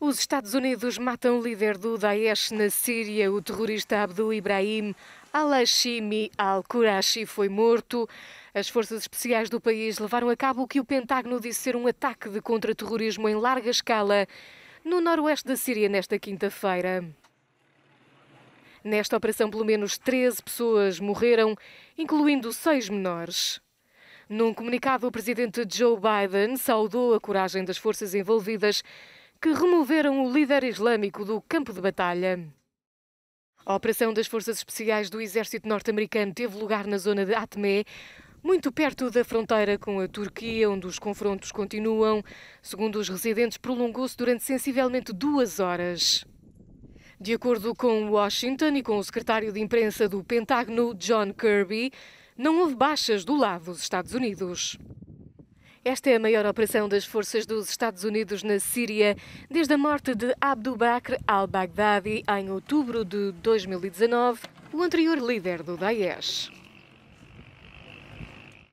Os Estados Unidos matam o líder do Daesh na Síria. O terrorista Abdul Ibrahim Al-Hashimi Al-Qurashi foi morto. As forças especiais do país levaram a cabo o que o Pentágono disse ser um ataque de contra-terrorismo em larga escala no noroeste da Síria nesta quinta-feira. Nesta operação, pelo menos 13 pessoas morreram, incluindo seis menores. Num comunicado, o presidente Joe Biden saudou a coragem das forças envolvidas que removeram o líder islâmico do campo de batalha. A operação das Forças Especiais do Exército Norte-Americano teve lugar na zona de Atme, muito perto da fronteira com a Turquia, onde os confrontos continuam. Segundo os residentes, prolongou-se durante sensivelmente duas horas. De acordo com Washington e com o secretário de imprensa do Pentágono, John Kirby, não houve baixas do lado dos Estados Unidos. Esta é a maior operação das forças dos Estados Unidos na Síria desde a morte de Abdul Bakr al-Baghdadi em outubro de 2019, o anterior líder do Daesh.